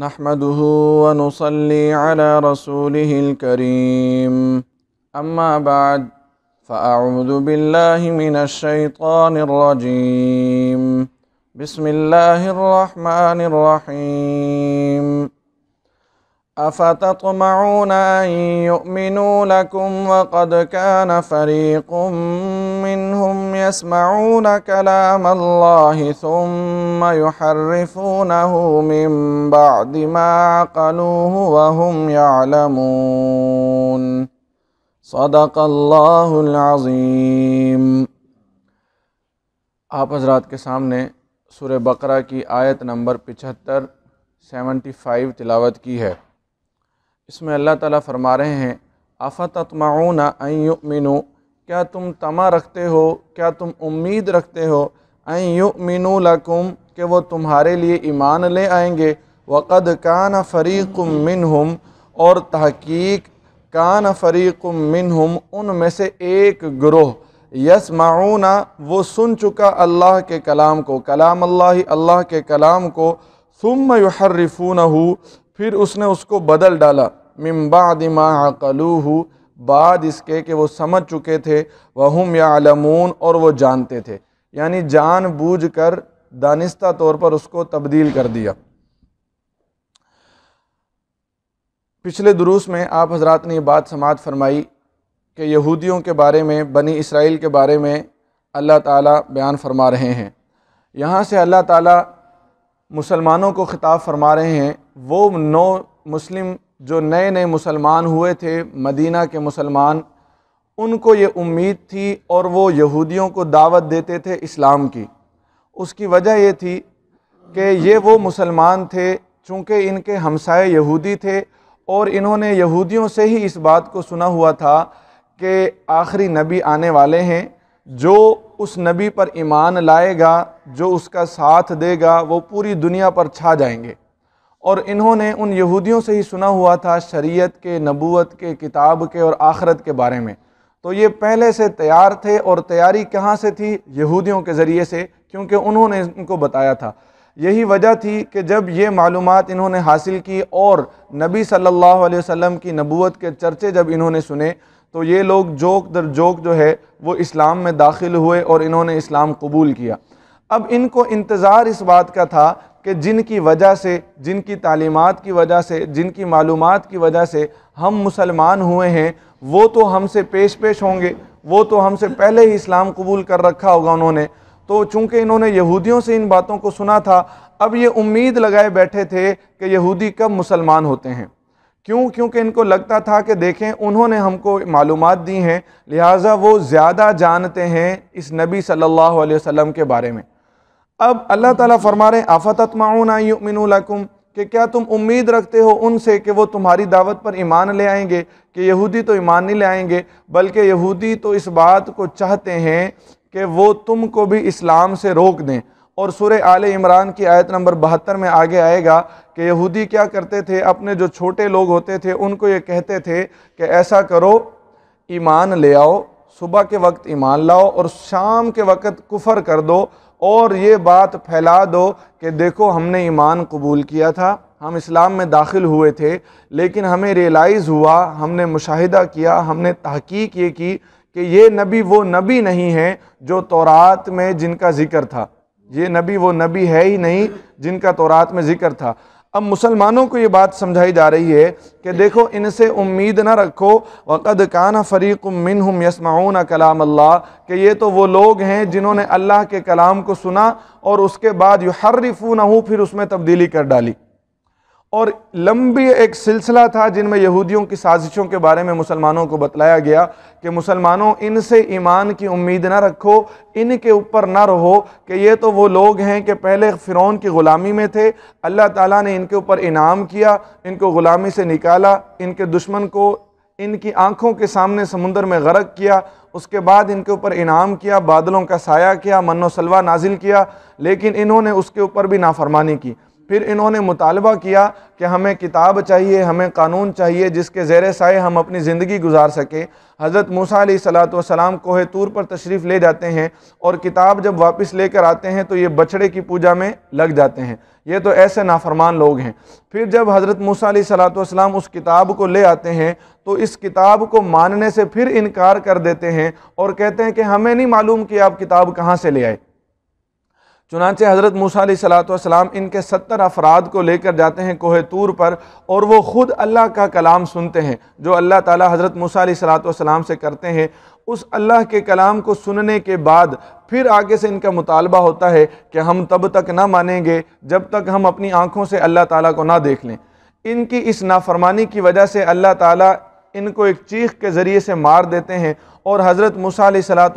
نحمده ونصلي على رسوله الكريم أما بعد فأعوذ بالله من الشيطان الرجيم بسم الله الرحمن الرحيم أفتطمعون أن يؤمنوا لكم وقد كان فريق منهم يسمعون كلام الله ثم يحرفونه من بعد ما عقلوه وهم يعلمون صدق الله العظيم आप हजरात के सामने सूर्य बकरा की आयत नंबर 75 75 तिलावत की है इसमें अल्लाह ताला फरमा रहे हैं आफ़तमाऊन मीनू क्या तुम तमा रखते हो क्या तुम उम्मीद रखते हो मीनू लकुम के वो तुम्हारे लिए ईमान ले आएंगे वक़द कान फरीक मिन हम और तहकीक कान फ़रीकुम मिन हम उन में से एक ग्रोह यस माऊना वो सुन चुका अल्लाह के कलाम को कलाम अल्लाह अल्लाह के कलाम को सुम यहरफून फिर उसने उसको बदल डाला मिम्बा अकलू कलूह बाद इसके कि वो समझ चुके थे वहम या आलमून और वो जानते थे यानी जान बूझ कर दानिस्ता तौर पर उसको तब्दील कर दिया पिछले दुरुस में आप हजरात ने यह बात समात फरमाई कि यहूदियों के बारे में बनी इसराइल के बारे में अल्लाह ताला बयान फरमा रहे हैं यहाँ से अल्लाह ताला मुसलमानों को ख़िताब फरमा रहे हैं वो नौ मुस्लिम जो नए नए मुसलमान हुए थे मदीना के मुसलमान उनको ये उम्मीद थी और वो यहूदियों को दावत देते थे इस्लाम की उसकी वजह ये थी कि ये वो मुसलमान थे चूँकि इनके हमसाए यहूदी थे और इन्होंने यहूदियों से ही इस बात को सुना हुआ था कि आखिरी नबी आने वाले हैं जो उस नबी पर ईमान लाएगा जो उसका साथ देगा वो पूरी दुनिया पर छा जाएंगे और इन्होंने उन यहूदियों से ही सुना हुआ था शरीयत के नबूत के किताब के और आखरत के बारे में तो ये पहले से तैयार थे और तैयारी कहाँ से थी यहूदियों के ज़रिए से क्योंकि उन्होंने इनको बताया था यही वजह थी कि जब ये मालूम इन्होंने हासिल की और नबी सल्लल्लाहु अलैहि वसल्लम की नबूत के चर्चे जब इन्होंने सुने तो ये लोग जोक दर जोक जो है वो इस्लाम में दाखिल हुए और इन्होंने इस्लाम कबूल किया अब इनको इंतज़ार इस बात का था कि जिनकी वजह से जिनकी तालीमत की वजह से जिनकी मालूम की वजह से हम मुसलमान हुए हैं वो तो हमसे पेश पेश होंगे वो तो हमसे पहले ही इस्लाम कबूल कर रखा होगा उन्होंने तो चूंकि इन्होंने यहूदियों से इन बातों को सुना था अब ये उम्मीद लगाए बैठे थे कि यहूदी कब मुसलमान होते हैं क्यों क्योंकि इनको लगता था कि देखें उन्होंने हमको मालूम दी हैं लिहाजा वो ज़्यादा जानते हैं इस नबी सल्लल्लाहु अलैहि वसल्लम के बारे में अब अल्लाह ताला फरमा रहे आफ़तमाउना युमिनकुम कि क्या तुम उम्मीद रखते हो उनसे कि वो तुम्हारी दावत पर ईमान ले आएंगे कि यहूदी तो ईमान नहीं ले आएंगे बल्कि यहूदी तो इस बात को चाहते हैं कि वो तुमको भी इस्लाम से रोक दें और सूर्य आल इमरान की आयत नंबर बहत्तर में आगे आएगा कि यहूदी क्या करते थे अपने जो छोटे लोग होते थे उनको ये कहते थे कि ऐसा करो ईमान ले आओ सुबह के वक्त ईमान लाओ और शाम के वक्त कुफर कर दो और ये बात फैला दो कि देखो हमने ईमान कबूल किया था हम इस्लाम में दाखिल हुए थे लेकिन हमें रियलाइज़ हुआ हमने मुशाहिदा किया हमने तहकीक ये की कि ये नबी वो नबी नहीं है जो तौरात में जिनका ज़िक्र था ये नबी वो नबी है ही नहीं जिनका रात में ज़िक्र था अब मुसलमानों को ये बात समझाई जा रही है कि देखो इनसे उम्मीद ना रखो वक़द कान फ़रीक मिन हम यसमाऊन कलाम अल्लाह कि ये तो वो लोग हैं जिन्होंने अल्लाह के कलाम को सुना और उसके बाद यु हर्रफू फिर उसमें तब्दीली कर डाली और लंबी एक सिलसिला था जिनमें यहूदियों की साजिशों के बारे में मुसलमानों को बतलाया गया कि मुसलमानों इनसे ईमान की उम्मीद ना रखो इनके ऊपर ना रहो कि ये तो वो लोग हैं कि पहले फ़िरौन की ग़ुलामी में थे अल्लाह ताला ने इनके ऊपर इनाम किया इनको ग़ुलामी से निकाला इनके दुश्मन को इनकी आँखों के सामने समुंदर में गर्क किया उसके बाद इनके ऊपर इनाम किया बादलों का साया किया मनोसलवा सलवा नाजिल किया लेकिन इन्होंने उसके ऊपर भी नाफरमानी की फिर इन्होंने मुतालबा किया कि हमें किताब चाहिए हमें कानून चाहिए जिसके ज़ेर साए हम अपनी ज़िंदगी गुजार सकें हज़रत मूसा सलात वसलाम कोह तूर पर तशरीफ़ ले जाते हैं और किताब जब वापस लेकर आते हैं तो ये बछड़े की पूजा में लग जाते हैं ये तो ऐसे नाफरमान लोग हैं फिर जब हज़रत मूसा सलात वसलाम उस किताब को ले आते हैं तो इस किताब को मानने से फिर इनकार कर देते हैं और कहते हैं कि हमें नहीं मालूम कि आप किताब कहाँ से ले आए चुनाचे हज़रत मूसा सलातम इनके सत्तर अफराद को लेकर जाते हैं कोहे तूर पर और वो ख़ुद अल्लाह का कलाम सुनते हैं जो अल्लाह ताला हज़रत मूसा सलाम से करते हैं उस अल्लाह के कलाम को सुनने के बाद फिर आगे से इनका मुतालबा होता है कि हम तब तक ना मानेंगे जब तक हम अपनी आँखों से अल्लाह ताली को ना देख लें इनकी इस नाफरमानी की वजह से अल्लाह ताली इनको एक चीख के ज़रिए से मार देते हैं और हज़रत मूसा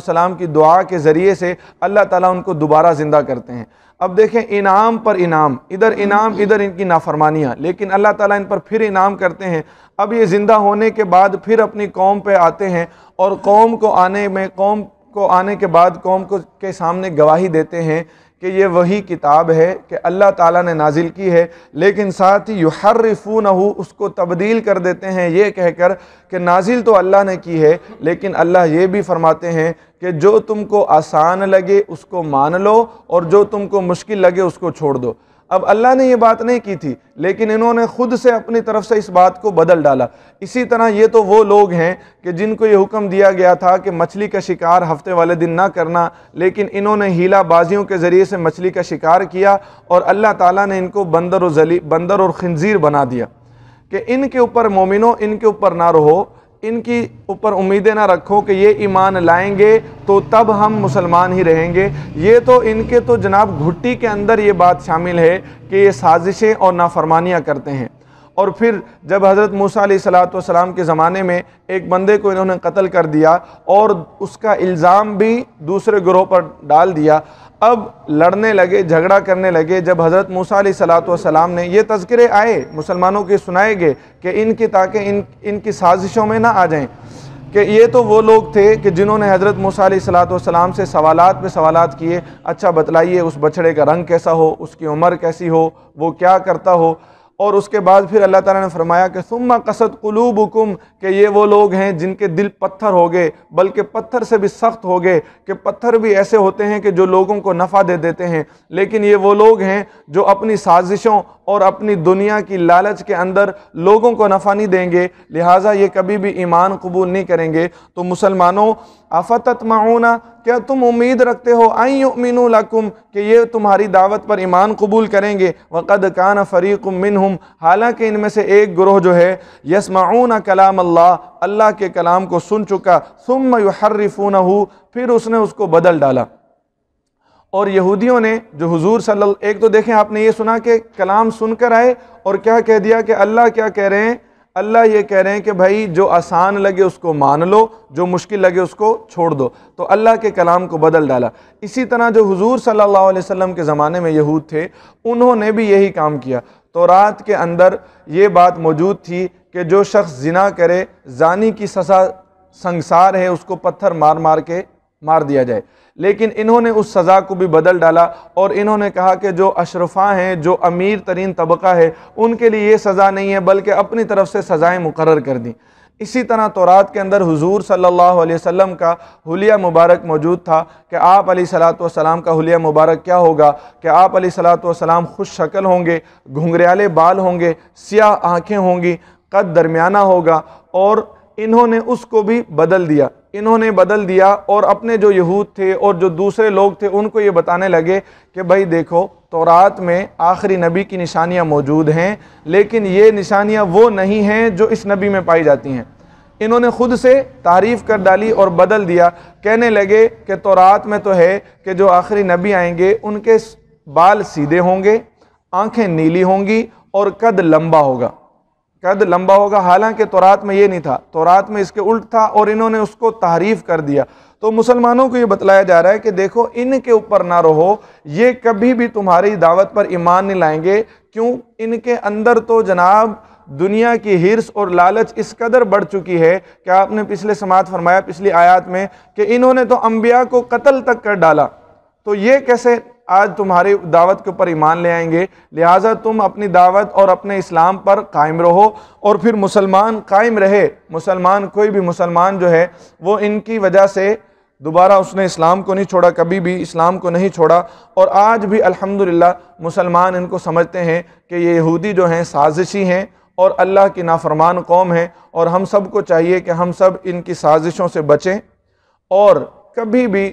सलाम की दुआ के ज़रिए से अल्लाह ताला उनको दोबारा ज़िंदा करते हैं अब देखें इनाम पर इनाम इधर इनाम इधर इनकी नाफरमानियाँ लेकिन अल्लाह ताला इन पर फिर इनाम करते हैं अब ये ज़िंदा होने के बाद फिर अपनी कौम पे आते हैं और कौम को आने में कौम को आने के बाद कौम को के सामने गवाही देते हैं कि ये वही किताब है कि अल्लाह ताला ने नाजिल की है लेकिन साथ ही यर्रफून उसको तब्दील कर देते हैं ये कहकर कि नाजिल तो अल्लाह ने की है लेकिन अल्लाह ये भी फरमाते हैं कि जो तुमको आसान लगे उसको मान लो और जो तुमको मुश्किल लगे उसको छोड़ दो अब अल्लाह ने ये बात नहीं की थी लेकिन इन्होंने खुद से अपनी तरफ से इस बात को बदल डाला इसी तरह ये तो वो लोग हैं कि जिनको ये हुक्म दिया गया था कि मछली का शिकार हफ्ते वाले दिन ना करना लेकिन इन्होंने हीला बाजियों के ज़रिए से मछली का शिकार किया और अल्लाह ताला ने इनको बंदर और जली बंदर और खंजीर बना दिया कि इनके ऊपर मोमिनो इनके ऊपर ना रहो इनकी ऊपर उम्मीदें ना रखो कि ये ईमान लाएंगे तो तब हम मुसलमान ही रहेंगे ये तो इनके तो जनाब घुट्टी के अंदर ये बात शामिल है कि ये साजिशें और नाफरमानियाँ करते हैं और फिर जब हज़रत मूसा सलाम के ज़माने में एक बंदे को इन्होंने कत्ल कर दिया और उसका इल्ज़ाम भी दूसरे ग्रोह पर डाल दिया अब लड़ने लगे झगड़ा करने लगे जब हज़रत मूसा सलाम ने ये तस्करे आए मुसलमानों के सुनाए गए कि इनकी ताकि इन इनकी साजिशों में ना आ जाएं कि ये तो वो लोग थे कि जिन्होंने हज़रत मूसा सलाम से सवाल पे सवाल किए अच्छा बतलाइए उस बछड़े का रंग कैसा हो उसकी उम्र कैसी हो वो क्या करता हो और उसके बाद फिर अल्लाह ताला ने फरमाया कि सुम्मा कसद कुलूब हुकुम के ये वो लोग हैं जिनके दिल पत्थर हो गए बल्कि पत्थर से भी सख्त हो गए कि पत्थर भी ऐसे होते हैं कि जो लोगों को नफ़ा दे देते हैं लेकिन ये वो लोग हैं जो अपनी साजिशों और अपनी दुनिया की लालच के अंदर लोगों को नफ़ा नहीं देंगे लिहाजा ये कभी भी ईमान कबूल नहीं करेंगे तो मुसलमानों आफतत मऊना क्या तुम उम्मीद रखते हो आई उमिन लकुम कि ये तुम्हारी दावत पर ईमान कबूल करेंगे वक़द कान फ़रीक मिन हम हालाँकि इनमें से एक ग्रोह जो है यस माऊना कलाम अल्लाह अल्लाह के कलाम को सुन चुका सुम हो फिर उसने उसको बदल डाला और यहूदियों ने जो हुजूर सल्ल एक तो देखें आपने ये सुना कि कलाम सुनकर आए और क्या कह दिया कि अल्लाह क्या कह रहे हैं अल्लाह ये कह रहे हैं कि भाई जो आसान लगे उसको मान लो जो मुश्किल लगे उसको छोड़ दो तो अल्लाह के कलाम को बदल डाला इसी तरह जो हुजूर सल्लल्लाहु अलैहि वसल्लम के ज़माने में यहूद थे उन्होंने भी यही काम किया तो रात के अंदर ये बात मौजूद थी कि जो शख्स जिना करे जानी की सजा संसार है उसको पत्थर मार मार के मार दिया जाए लेकिन इन्होंने उस सज़ा को भी बदल डाला और इन्होंने कहा कि जो अशरफा हैं जो अमीर तरीन तबका है उनके लिए ये सज़ा नहीं है बल्कि अपनी तरफ से सज़ाएँ मुकर कर दी इसी तरह तोरात के अंदर हुजूर सल्लल्लाहु अलैहि वसल्लम का हुलिया मुबारक मौजूद था कि आप अली सलात वसलाम का हुलिया मुबारक क्या होगा कि आप अली सलात वसलाम खुश शक्ल होंगे घुंघराले बाल होंगे स्याह आँखें होंगी कद दरमियाना होगा और इन्होंने उसको भी बदल दिया इन्होंने बदल दिया और अपने जो यहूद थे और जो दूसरे लोग थे उनको ये बताने लगे कि भाई देखो तोरात में आखिरी नबी की निशानियाँ मौजूद हैं लेकिन ये निशानियाँ वो नहीं हैं जो इस नबी में पाई जाती हैं इन्होंने ख़ुद से तारीफ़ कर डाली और बदल दिया कहने लगे कि तौरात में तो है कि जो आखिरी नबी आएंगे उनके बाल सीधे होंगे आंखें नीली होंगी और कद लंबा होगा कद लंबा होगा हालांकि तौरात में ये नहीं था तौरात में इसके उल्ट था और इन्होंने उसको तारीफ कर दिया तो मुसलमानों को ये बतलाया जा रहा है कि देखो इनके ऊपर ना रहो ये कभी भी तुम्हारी दावत पर ईमान नहीं लाएंगे क्यों इनके अंदर तो जनाब दुनिया की हिरस और लालच इस कदर बढ़ चुकी है कि आपने पिछले समात फरमाया पिछली आयात में कि इन्होंने तो अम्बिया को कत्ल तक कर डाला तो ये कैसे आज तुम्हारी दावत के ऊपर ईमान ले आएंगे लिहाजा तुम अपनी दावत और अपने इस्लाम पर कायम रहो और फिर मुसलमान कायम रहे मुसलमान कोई भी मुसलमान जो है वो इनकी वजह से दोबारा उसने इस्लाम को नहीं छोड़ा कभी भी इस्लाम को नहीं छोड़ा और आज भी अल्हम्दुलिल्लाह मुसलमान इनको समझते हैं कि ये यहूदी जो हैं साजिशी हैं और अल्लाह की नाफरमान कौम है और हम सब को चाहिए कि हम सब इनकी साजिशों से बचें और कभी भी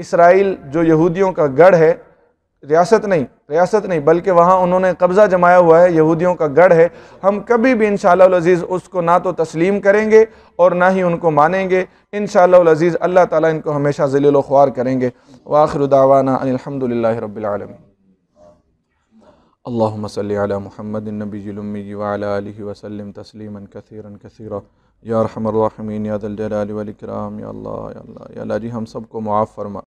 इसराइल जो यहूदियों का गढ़ है रियासत नहीं रियासत नहीं बल्कि वहाँ उन्होंने कब्ज़ा जमाया हुआ है यहूदियों का गढ़ है हम कभी भी इन शजीज़ उसको ना तो तस्लीम करेंगे और ना ही उनको मानेंगे इन शजीज़ अल्लाह ताला इनको हमेशा जलील ख्वार करेंगे वाखर दावाना अलहमदिल्ला रबीआलम अल्लाम सल महमद नबीमी वसलम तस्लीम कसरा यादल जलाल अल्लाह जी हम सबको मुआफ़ फरमा